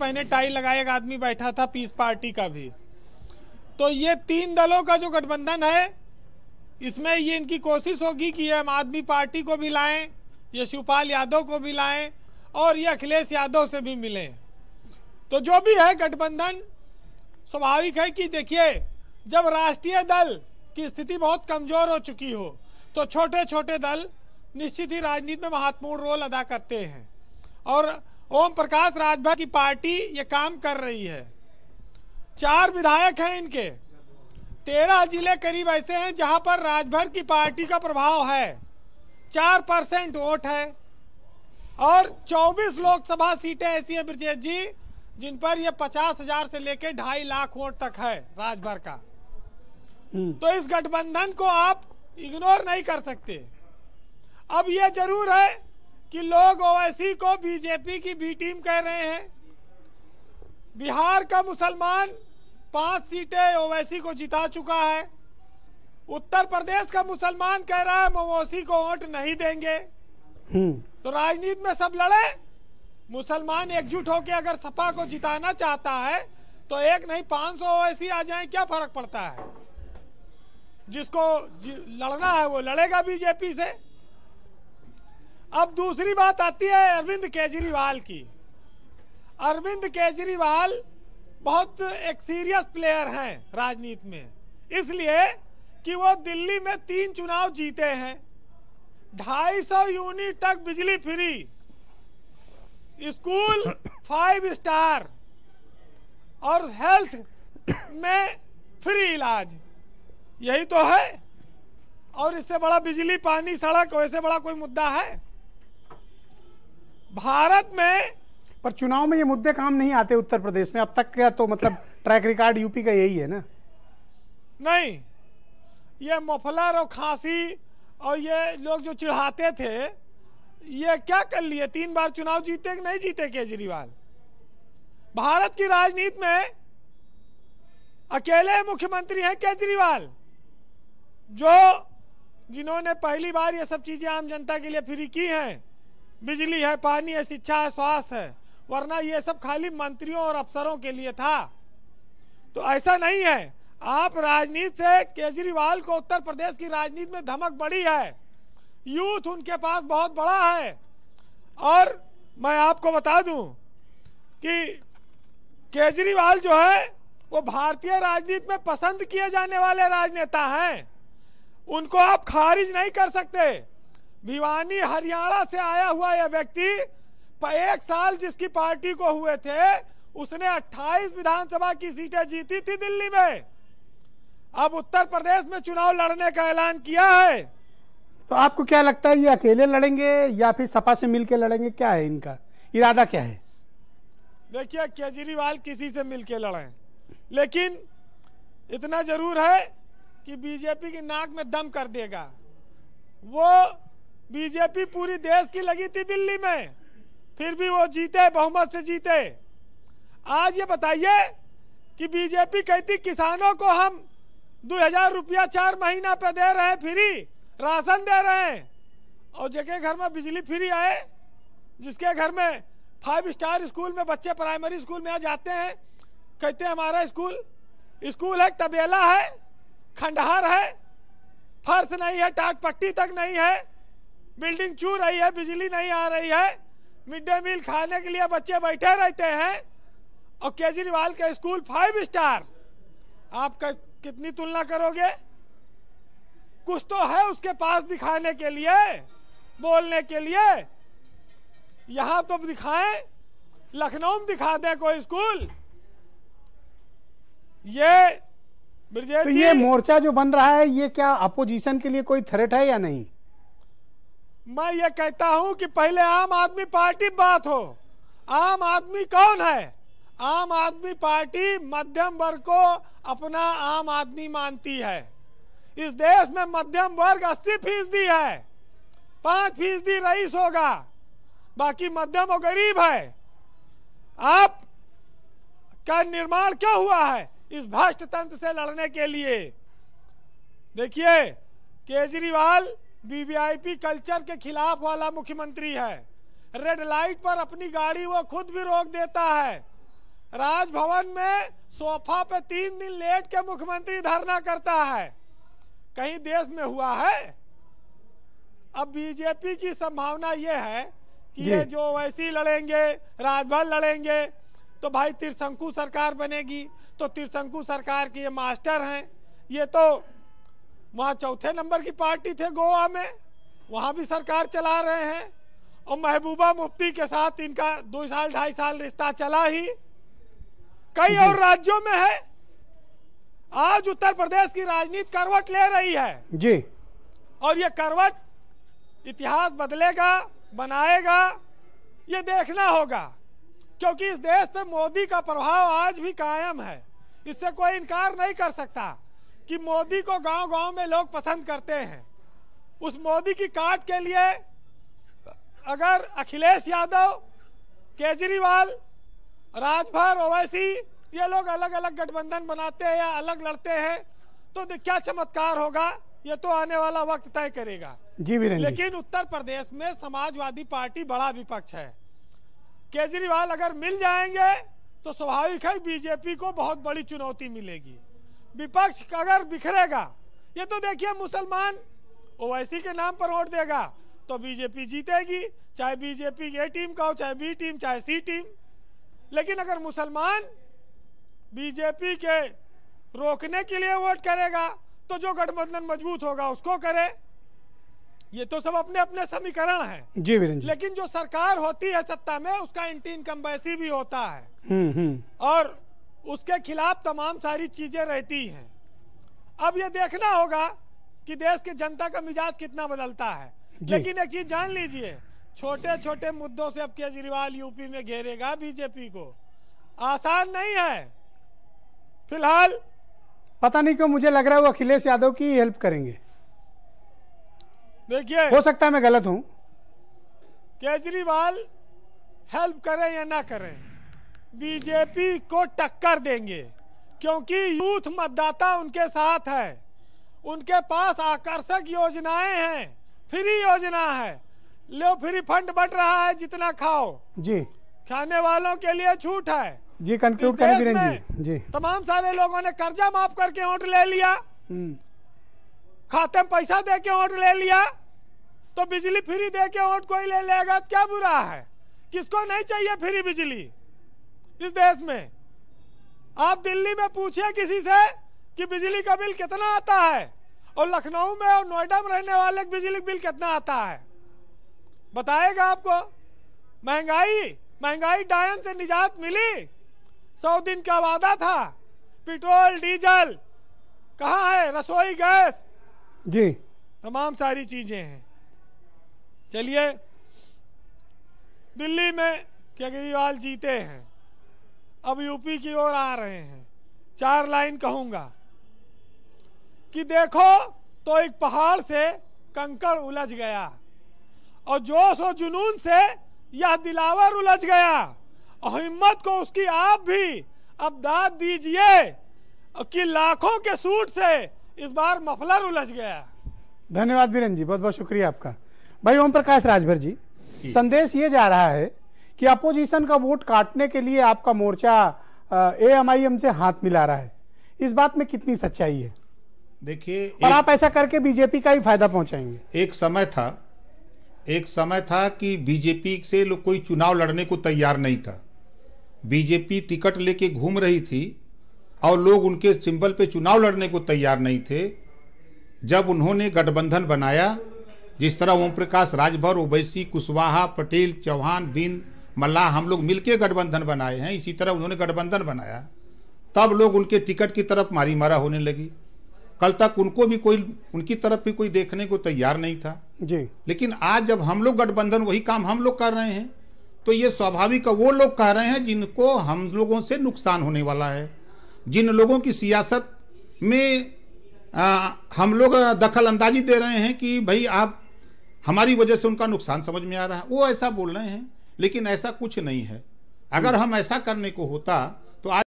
पहने टाई लगाए एक आदमी बैठा था पीस पार्टी का भी तो ये तीन दलों का जो गठबंधन है इसमें ये इनकी कोशिश होगी कि हम आदमी पार्टी को भी लाएं ये शिवपाल यादव को भी लाएं और ये अखिलेश यादव से भी मिलें तो जो भी है गठबंधन स्वाभाविक है कि देखिए जब राष्ट्रीय दल की स्थिति बहुत कमजोर हो चुकी हो तो छोटे छोटे दल निश्चित ही राजनीति में महत्वपूर्ण रोल अदा करते हैं और ओम प्रकाश राजभर की पार्टी ये काम कर रही है चार विधायक हैं इनके तेरह जिले करीब ऐसे हैं जहां पर राजभर की पार्टी का प्रभाव है चार परसेंट वोट है और चौबीस लोकसभा सीटें ऐसी हैं ब्रजेश जी जिन पर यह पचास हजार से लेकर ढाई लाख वोट तक है राजभर का हम्म। तो इस गठबंधन को आप इग्नोर नहीं कर सकते अब यह जरूर है कि लोग ओवैसी को बीजेपी की बी टीम कह रहे हैं बिहार का मुसलमान पांच सीटें ओवैसी को जिता चुका है उत्तर प्रदेश का मुसलमान कह रहा है मवोसी को वोट नहीं देंगे हम्म। तो राजनीति में सब लड़े मुसलमान एकजुट होकर अगर सपा को जिताना चाहता है तो एक नहीं पांच सौ ओवैसी आ जाए क्या फर्क पड़ता है जिसको लड़ना है वो लड़ेगा बीजेपी से अब दूसरी बात आती है अरविंद केजरीवाल की अरविंद केजरीवाल बहुत एक सीरियस प्लेयर हैं राजनीति में इसलिए कि वो दिल्ली में तीन चुनाव जीते हैं ढाई सौ यूनिट तक बिजली फ्री स्कूल फाइव स्टार और हेल्थ में फ्री इलाज यही तो है और इससे बड़ा बिजली पानी सड़क वैसे बड़ा कोई मुद्दा है भारत में पर चुनाव में ये मुद्दे काम नहीं आते उत्तर प्रदेश में अब तक का तो मतलब ट्रैक रिकॉर्ड यूपी का यही है ना नहीं ये मफलर और खांसी और ये लोग जो चिढ़ाते थे ये क्या कर लिए तीन बार चुनाव जीते कि नहीं जीते केजरीवाल भारत की राजनीति में अकेले मुख्यमंत्री हैं केजरीवाल जो जिन्होंने पहली बार ये सब चीज़ें आम जनता के लिए फ्री की हैं बिजली है पानी है शिक्षा है स्वास्थ्य है वरना ये सब खाली मंत्रियों और अफसरों के लिए था तो ऐसा नहीं है आप राजनीति से केजरीवाल को उत्तर प्रदेश की राजनीति में धमक बड़ी है यूथ उनके पास बहुत बड़ा है और मैं आपको बता दूं कि केजरीवाल जो है वो भारतीय राजनीति में पसंद किए जाने वाले राजनेता हैं उनको आप खारिज नहीं कर सकते भिवानी हरियाणा से आया हुआ यह व्यक्ति एक साल जिसकी पार्टी को हुए थे उसने 28 विधानसभा की सीटें जीती थी दिल्ली में अब उत्तर प्रदेश में चुनाव लड़ने का ऐलान किया है तो आपको क्या लगता है ये अकेले लड़ेंगे या फिर सपा से मिलकर लड़ेंगे क्या है इनका इरादा क्या है देखिए केजरीवाल किसी से मिलके लड़े लेकिन इतना जरूर है कि बीजेपी की नाक में दम कर देगा वो बीजेपी पूरी देश की लगी थी दिल्ली में फिर भी वो जीते बहुमत से जीते आज ये बताइए कि बीजेपी कहती किसानों को हम दो हजार रुपया चार महीना पे दे रहे हैं फ्री राशन दे रहे हैं और जगह घर में बिजली फ्री आए जिसके घर में फाइव स्टार स्कूल में बच्चे प्राइमरी स्कूल में आ जाते हैं कहते हैं हमारा स्कूल स्कूल है तबेला है खंडहार है फर्श नहीं है टाट पट्टी तक नहीं है बिल्डिंग चू रही है बिजली नहीं आ रही है मिड डे मील खाने के लिए बच्चे बैठे रहते हैं और केजरीवाल का के स्कूल फाइव स्टार आप कितनी तुलना करोगे कुछ तो है उसके पास दिखाने के लिए बोलने के लिए यहां तो दिखाएं लखनऊ में दिखा दे कोई स्कूल ये ब्रजेश तो ये मोर्चा जो बन रहा है ये क्या अपोजिशन के लिए कोई थ्रेट है या नहीं मैं ये कहता हूं कि पहले आम आदमी पार्टी बात हो आम आदमी कौन है आम आदमी पार्टी मध्यम वर्ग को अपना आम आदमी मानती है इस देश में मध्यम वर्ग अस्सी फीसदी है पांच फीसदी रईस होगा बाकी मध्यम और गरीब है आप का निर्माण क्यों हुआ है इस भ्रष्ट तंत्र से लड़ने के लिए देखिए केजरीवाल वीवीआईपी कल्चर के खिलाफ वाला मुख्यमंत्री है रेड लाइट पर अपनी गाड़ी वो खुद भी रोक देता है राजभवन में सोफा पे तीन दिन लेट के मुख्यमंत्री धरना करता है कहीं देश में हुआ है अब बीजेपी की संभावना ये है कि ये, जो वैसी लड़ेंगे राजभवन लड़ेंगे तो भाई त्रिशंकु सरकार बनेगी तो त्रिशंकु सरकार के ये मास्टर हैं ये तो वहाँ चौथे नंबर की पार्टी थे गोवा में वहाँ भी सरकार चला रहे हैं और महबूबा मुफ्ती के साथ इनका दो साल ढाई साल रिश्ता चला ही कई और राज्यों में है आज उत्तर प्रदेश की राजनीति करवट ले रही है जी और ये करवट इतिहास बदलेगा बनाएगा ये देखना होगा क्योंकि इस देश पे मोदी का प्रभाव आज भी कायम है इससे कोई इनकार नहीं कर सकता कि मोदी को गांव गांव में लोग पसंद करते हैं उस मोदी की काट के लिए अगर अखिलेश यादव केजरीवाल राजभर ओवैसी ये लोग अलग अलग गठबंधन बनाते हैं या अलग लड़ते हैं तो क्या चमत्कार होगा ये तो आने वाला वक्त तय करेगा जी लेकिन उत्तर प्रदेश में समाजवादी पार्टी बड़ा विपक्ष है केजरीवाल अगर मिल जाएंगे तो स्वाभाविक है बीजेपी को बहुत बड़ी चुनौती मिलेगी विपक्ष अगर बिखरेगा ये तो देखिए मुसलमान ओवैसी के नाम पर वोट देगा तो बीजेपी जीतेगी चाहे बीजेपी ए टीम का हो चाहे बी टीम चाहे सी टीम लेकिन अगर मुसलमान बीजेपी के रोकने के लिए वोट करेगा तो जो गठबंधन मजबूत होगा उसको करे ये तो सब अपने अपने समीकरण है जी जी। लेकिन जो सरकार होती है सत्ता में उसका एंटी इनकम्बेसी भी होता है हम्म, हम्म। और उसके खिलाफ तमाम सारी चीज़ें रहती हैं अब ये देखना होगा कि देश की जनता का मिजाज कितना बदलता है लेकिन एक चीज़ जान लीजिए छोटे छोटे मुद्दों से अब केजरीवाल यूपी में घेरेगा बीजेपी को आसान नहीं है फिलहाल पता नहीं क्यों मुझे लग रहा है वो अखिलेश यादव की हेल्प करेंगे देखिए हो सकता है मैं गलत हूं केजरीवाल हेल्प करें या ना करें बीजेपी को टक्कर देंगे क्योंकि यूथ मतदाता उनके साथ है उनके पास आकर्षक योजनाएं हैं फ्री योजना है लो फ्री फंड बट रहा है जितना खाओ जी खाने वालों के लिए छूट है जी कंक्लूड करें जी जी तमाम सारे लोगों ने कर्जा माफ करके वोट ले लिया हम्म। खाते में पैसा दे के वोट ले लिया तो बिजली फ्री दे के वोट कोई ले लेगा क्या बुरा है किसको नहीं चाहिए फ्री बिजली इस देश में आप दिल्ली में पूछिए किसी से कि बिजली का बिल कितना आता है और लखनऊ में और नोएडा में रहने वाले बिजली बिल कितना आता है बताएगा आपको महंगाई महंगाई डायन से निजात मिली सौ दिन का वादा था पेट्रोल डीजल कहाँ है रसोई गैस जी तमाम सारी चीजें हैं चलिए दिल्ली में केजरीवाल जीते हैं अब यूपी की ओर आ रहे हैं चार लाइन कहूंगा कि देखो तो एक पहाड़ से कंकड़ उलझ गया और जोश और जुनून से यह दिलावर उलझ गया और हिम्मत को उसकी आप भी अब दाद दीजिए कि लाखों के सूट से इस बार मफलर उलझ गया धन्यवाद बीरन जी बहुत बहुत शुक्रिया आपका भाई ओम प्रकाश राजभर जी संदेश ये जा रहा है कि अपोजिशन का वोट काटने के लिए आपका मोर्चा ए एम से हाथ मिला रहा है इस बात में कितनी सच्चाई है देखिए और आप ऐसा करके बीजेपी का ही फायदा पहुंचाएंगे एक समय था एक समय था कि बीजेपी से लोग कोई चुनाव लड़ने को तैयार नहीं था बीजेपी टिकट लेके घूम रही थी और लोग उनके सिंबल पे चुनाव लड़ने को तैयार नहीं थे जब उन्होंने गठबंधन बनाया जिस तरह ओम प्रकाश राजभर ओवैसी कुशवाहा पटेल चौहान बिंद मल्लाह हम लोग मिलके गठबंधन बनाए हैं इसी तरह उन्होंने गठबंधन बनाया तब लोग उनके टिकट की तरफ मारी मारा होने लगी कल तक उनको भी कोई उनकी तरफ भी कोई देखने को तैयार नहीं था जी लेकिन आज जब हम लोग गठबंधन वही काम हम लोग कर रहे हैं तो ये स्वाभाविक वो लोग कह रहे हैं जिनको हम लोगों से नुकसान होने वाला है जिन लोगों की सियासत में आ, हम लोग दखल अंदाजी दे रहे हैं कि भाई आप हमारी वजह से उनका नुकसान समझ में आ रहा है वो ऐसा बोल रहे हैं लेकिन ऐसा कुछ नहीं है अगर हम्म। हम ऐसा करने को होता तो आज